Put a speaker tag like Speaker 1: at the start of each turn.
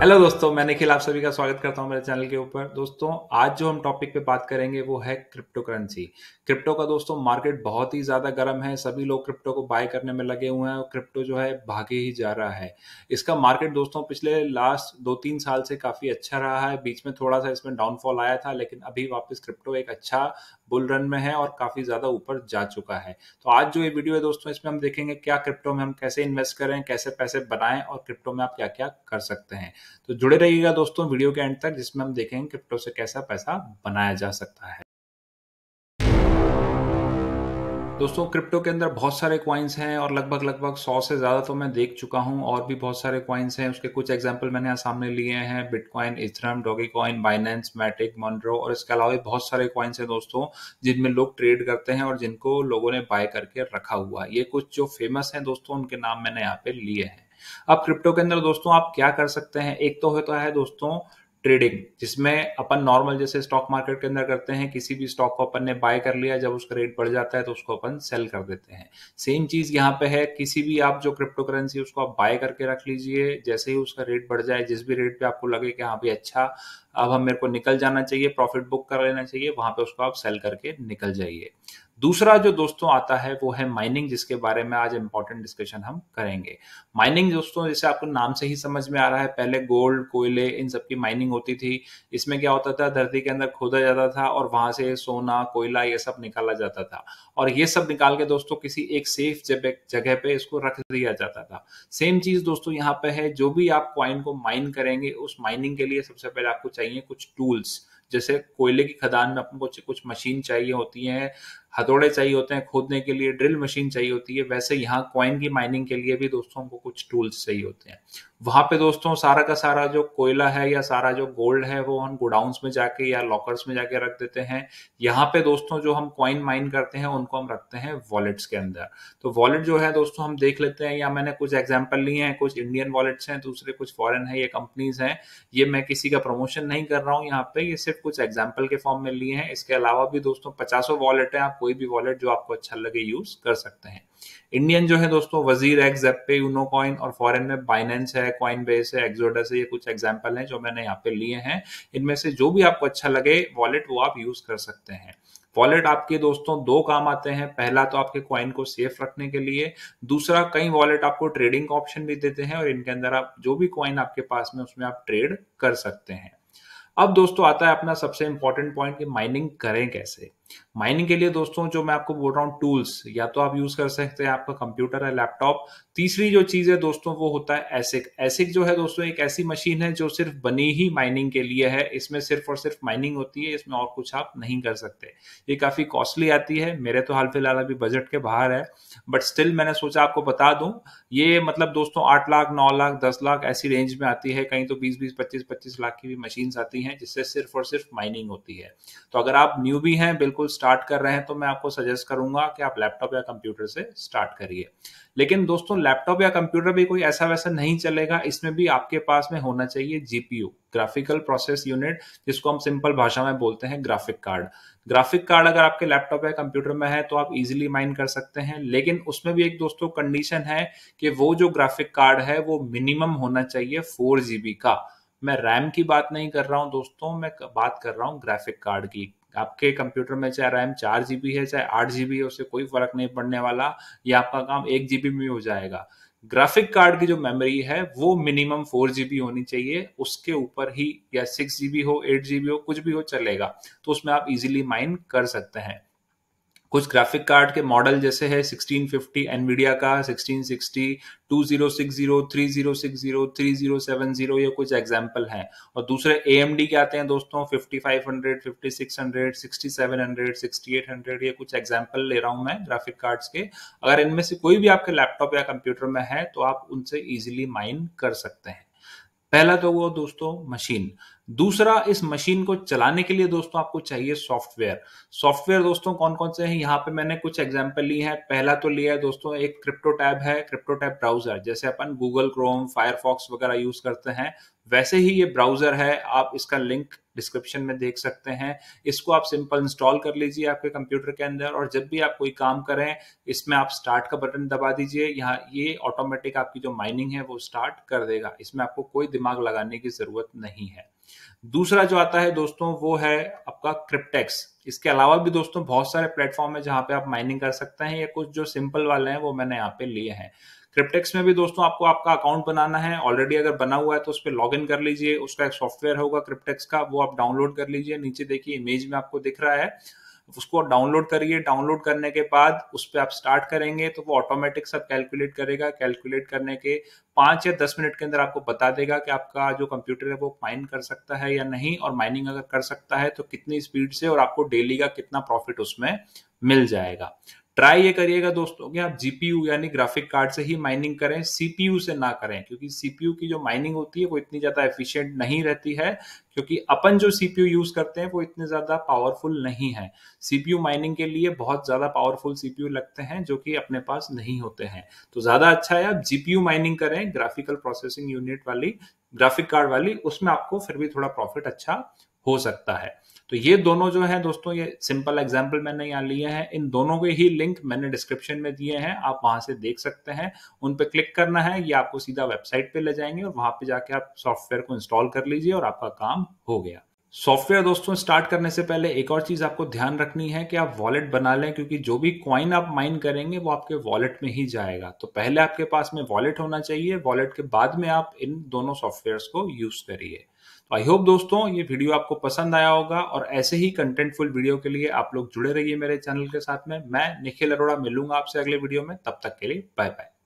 Speaker 1: hello दोस्तों मैं निखिल आप सभी का स्वागत करता हूं मेरे चैनल के ऊपर दोस्तों आज जो हम टॉपिक पे बात करेंगे वो है क्रिप्टो करेंसी क्रिप्टो का दोस्तों मार्केट बहुत ही ज़्यादा गर्म है सभी लोग क्रिप्टो को बाय करने में लगे हुए हैं और क्रिप्टो जो है भागे ही जा रहा है इसका मार्केट दोस्तों पिछले लास्ट दो तीन साल से काफ़ी अच्छा रहा है बीच में थोड़ा सा इसमें डाउनफॉल आया था लेकिन अभी वापस क्रिप्टो एक अच्छा बुल रन में है और काफ़ी ज़्यादा ऊपर जा चुका है तो आज जो ये वीडियो है दोस्तों इसमें हम देखेंगे क्या क्रिप्टो में हम कैसे इन्वेस्ट करें कैसे पैसे बनाएं और क्रिप्टो में आप क्या क्या कर सकते हैं तो जुड़े रहिएगा दोस्तों वीडियो के एंड तक जिसमें हम देखेंगे क्रिप्टो से कैसा पैसा बनाया जा सकता है दोस्तों क्रिप्टो के अंदर बहुत सारे क्वाइंस हैं और लगभग लगभग सौ से ज़्यादा तो मैं देख चुका हूं और भी बहुत सारे क्वाइंस हैं उसके कुछ एग्जांपल मैंने यहाँ सामने लिए हैं Bitcoin Ethereum Dogecoin Binance Matic Monero और इसके अलावा भी बहुत सारे क्वाइंस हैं दोस्तों जिनमें लोग ट्रेड करते हैं और जिनको लोगों ने बाय करके रखा हुआ है ये कुछ जो फेमस हैं दोस्तों उनके नाम मैंने यहाँ पे लिए हैं अब क्रिप्टो के अंदर दोस्तों आप क्या कर सकते हैं एक तो होता है दोस्तों ट्रेडिंग जिसमें अपन नॉर्मल जैसे स्टॉक मार्केट के अंदर करते हैं किसी भी स्टॉक को अपन ने बाय कर लिया जब उसका रेट बढ़ जाता है तो उसको अपन सेल कर देते हैं सेम चीज यहाँ पे है किसी भी आप जो क्रिप्टो करेंसी उसको आप बाय करके रख लीजिए जैसे ही उसका रेट बढ़ जाए जिस भी रेट पे आपको लगे कि हाँ भाई अच्छा अब हम मेरे को निकल जाना चाहिए प्रॉफिट बुक कर लेना चाहिए वहां पे उसको आप सेल करके निकल जाइए दूसरा जो दोस्तों आता है वो है माइनिंग जिसके बारे में आज इंपॉर्टेंट डिस्कशन हम करेंगे माइनिंग दोस्तों जैसे आपको नाम से ही समझ में आ रहा है पहले गोल्ड कोयले इन सब की माइनिंग होती थी इसमें क्या होता था धरती के अंदर खोदा जाता था और वहां से सोना कोयला ये सब निकाला जाता था और ये सब निकाल के दोस्तों किसी एक सेफ जगह पे इसको रख दिया जाता था सेम चीज दोस्तों यहाँ पे है जो भी आप क्वाइन को माइन करेंगे उस माइनिंग के लिए सबसे पहले आपको चाहिए कुछ टूल्स जैसे कोयले की खदान में अपन को कुछ मशीन चाहिए होती है हथौड़े चाहिए होते हैं खोदने के लिए ड्रिल मशीन चाहिए होती है वैसे यहाँ कॉइन की माइनिंग के लिए भी दोस्तों हमको कुछ टूल्स चाहिए होते हैं वहां पे दोस्तों सारा का सारा जो कोयला है या सारा जो गोल्ड है वो हम गोडाउन में जाके या लॉकर्स में जाके रख देते हैं यहाँ पे दोस्तों जो हम कॉइन माइन करते हैं उनको हम रखते हैं वॉलेट्स के अंदर तो वॉलेट जो है दोस्तों हम देख लेते हैं या मैंने कुछ एग्जाम्पल लिए हैं कुछ इंडियन वॉलेट्स हैं दूसरे कुछ फॉरन है ये कंपनीज हैं ये मैं किसी का प्रमोशन नहीं कर रहा हूँ यहाँ पे ये सिर्फ कुछ एग्जाम्पल के फॉर्म में लिए हैं इसके अलावा भी दोस्तों पचासों वॉलेट है आप कोई भी वॉलेट जो आपको अच्छा लगे यूज कर सकते हैं इंडियन जो है दोस्तों वजीर एक्स पे यूनो कॉइन और फॉरेन में बाइनेंस है कॉइन बेस है एक्सोडस है ये कुछ एग्जाम्पल है जो मैंने यहाँ पे लिए हैं इनमें से जो भी आपको अच्छा लगे वॉलेट वो आप यूज कर सकते हैं वॉलेट आपके दोस्तों दो काम आते हैं पहला तो आपके कॉइन को सेफ रखने के लिए दूसरा कई वॉलेट आपको ट्रेडिंग का ऑप्शन भी देते हैं और इनके अंदर आप जो भी कॉइन आपके पास में उसमें आप ट्रेड कर सकते हैं अब दोस्तों आता है अपना सबसे इंपॉर्टेंट पॉइंट कि माइनिंग करें कैसे माइनिंग के लिए दोस्तों जो मैं आपको बोल रहा हूँ टूल्स या तो आप यूज कर सकते हैं आपका कंप्यूटर है लैपटॉप तीसरी जो चीज है दोस्तों वो होता है एसिक एसिक जो है दोस्तों एक ऐसी मशीन है जो सिर्फ बनी ही माइनिंग के लिए है इसमें सिर्फ और सिर्फ माइनिंग होती है इसमें और कुछ आप नहीं कर सकते ये काफी कॉस्टली आती है मेरे तो हाल फिलहाल अभी बजट के बाहर है बट स्टिल मैंने सोचा आपको बता दूं ये मतलब दोस्तों आठ लाख नौ लाख दस लाख ऐसी रेंज में आती है कहीं तो बीस बीस पच्चीस पच्चीस लाख की भी मशीन आती है जिससे सिर्फ और सिर्फ माइनिंग होती है तो अगर आप न्यू भी हैं बिल्कुल बिल्कुल स्टार्ट कर रहे हैं तो मैं आपको सजेस्ट करूंगा कि आप लैपटॉप या कंप्यूटर से स्टार्ट करिए लेकिन दोस्तों लैपटॉप या कंप्यूटर भी कोई ऐसा वैसा नहीं चलेगा इसमें भी आपके पास में होना चाहिए जीपीयू ग्राफिकल प्रोसेस यूनिट जिसको हम सिंपल भाषा में बोलते हैं ग्राफिक कार्ड ग्राफिक कार्ड अगर आपके लैपटॉप या कंप्यूटर में है तो आप इजीली माइन कर सकते हैं लेकिन उसमें भी एक दोस्तों कंडीशन है कि वो जो ग्राफिक कार्ड है वो मिनिमम होना चाहिए फोर का मैं रैम की बात नहीं कर रहा हूं दोस्तों मैं बात कर रहा हूं ग्राफिक कार्ड की आपके कंप्यूटर में चाहे रैम चार जीबी है चाहे आठ जीबी है उससे कोई फर्क नहीं पड़ने वाला ये आपका काम एक जीबी में हो जाएगा ग्राफिक कार्ड की जो मेमोरी है वो मिनिमम फोर जीबी होनी चाहिए उसके ऊपर ही या सिक्स जीबी हो एट जीबी हो कुछ भी हो चलेगा तो उसमें आप इजीली माइन कर सकते हैं कुछ ग्राफिक कार्ड के मॉडल जैसे है 1650 एनवीडिया का 1660 2060 3060 3070 ये कुछ एग्जांपल हैं और दूसरे ए के आते हैं दोस्तों 5500 5600 6700 6800 ये कुछ एग्जाम्पल ले रहा हूं मैं ग्राफिक कार्ड्स के अगर इनमें से कोई भी आपके लैपटॉप या कंप्यूटर में है तो आप उनसे इजिली माइन कर सकते हैं पहला तो वो दोस्तों मशीन दूसरा इस मशीन को चलाने के लिए दोस्तों आपको चाहिए सॉफ्टवेयर सॉफ्टवेयर दोस्तों कौन कौन से हैं यहाँ पे मैंने कुछ एग्जाम्पल लिए हैं पहला तो लिया है दोस्तों एक क्रिप्टो टैब है क्रिप्टो टैब ब्राउजर जैसे अपन गूगल क्रोम फायरफॉक्स वगैरह यूज करते हैं वैसे ही ये ब्राउजर है आप इसका लिंक डिस्क्रिप्शन में देख सकते हैं इसको आप सिंपल इंस्टॉल कर लीजिए आपके कंप्यूटर के अंदर और जब भी आप कोई काम करें इसमें आप स्टार्ट का बटन दबा दीजिए यहाँ ये ऑटोमेटिक आपकी जो माइनिंग है वो स्टार्ट कर देगा इसमें आपको कोई दिमाग लगाने की जरूरत नहीं है दूसरा जो आता है दोस्तों वो है आपका क्रिप्टेक्स इसके अलावा भी दोस्तों बहुत सारे प्लेटफॉर्म है जहां पे आप माइनिंग कर सकते हैं या कुछ जो सिंपल वाले हैं वो मैंने यहाँ पे लिए हैं क्रिप्टेक्स में भी दोस्तों आपको आपका अकाउंट बनाना है ऑलरेडी अगर बना हुआ है तो उस पर लॉग इन कर लीजिए उसका एक सॉफ्टवेयर होगा क्रिप्टेक्स का वो आप डाउनलोड कर लीजिए नीचे देखिए इमेज में आपको दिख रहा है उसको आप डाउनलोड करिए डाउनलोड करने के बाद उस पर आप स्टार्ट करेंगे तो वो ऑटोमेटिक सब कैलकुलेट करेगा कैलकुलेट करने के पाँच या दस मिनट के अंदर आपको बता देगा कि आपका जो कंप्यूटर है वो माइन कर सकता है या नहीं और माइनिंग अगर कर सकता है तो कितनी स्पीड से और आपको डेली का कितना प्रॉफिट उसमें मिल जाएगा ट्राई ये करिएगा दोस्तों कि आप जीपीयू यानी ग्राफिक कार्ड से ही माइनिंग करें सीपीयू से ना करें क्योंकि सीपीयू की जो माइनिंग होती है वो इतनी ज्यादा एफिशिएंट नहीं रहती है क्योंकि अपन जो सीपीयू यूज करते हैं वो इतने ज्यादा पावरफुल नहीं है सीपीयू माइनिंग के लिए बहुत ज्यादा पावरफुल सीपीयू लगते हैं जो कि अपने पास नहीं होते हैं तो ज्यादा अच्छा है आप जीपीयू माइनिंग करें ग्राफिकल प्रोसेसिंग यूनिट वाली ग्राफिक कार्ड वाली उसमें आपको फिर भी थोड़ा प्रॉफिट अच्छा हो सकता है तो ये दोनों जो है दोस्तों ये सिंपल एग्जाम्पल मैंने यहाँ लिए हैं इन दोनों के ही लिंक मैंने डिस्क्रिप्शन में दिए हैं आप वहां से देख सकते हैं उन पर क्लिक करना है ये आपको सीधा वेबसाइट पे ले जाएंगे और वहां पे जाके आप सॉफ्टवेयर को इंस्टॉल कर लीजिए और आपका काम हो गया सॉफ्टवेयर दोस्तों स्टार्ट करने से पहले एक और चीज़ आपको ध्यान रखनी है कि आप वॉलेट बना लें क्योंकि जो भी कॉइन आप माइन करेंगे वो आपके वॉलेट में ही जाएगा तो पहले आपके पास में वॉलेट होना चाहिए वॉलेट के बाद में आप इन दोनों सॉफ्टवेयर्स को यूज़ करिए तो आई होप दोस्तों ये वीडियो आपको पसंद आया होगा और ऐसे ही कंटेंटफुल वीडियो के लिए आप लोग जुड़े रहिए मेरे चैनल के साथ में मैं निखिल अरोड़ा मिलूंगा आपसे अगले वीडियो में तब तक के लिए बाय बाय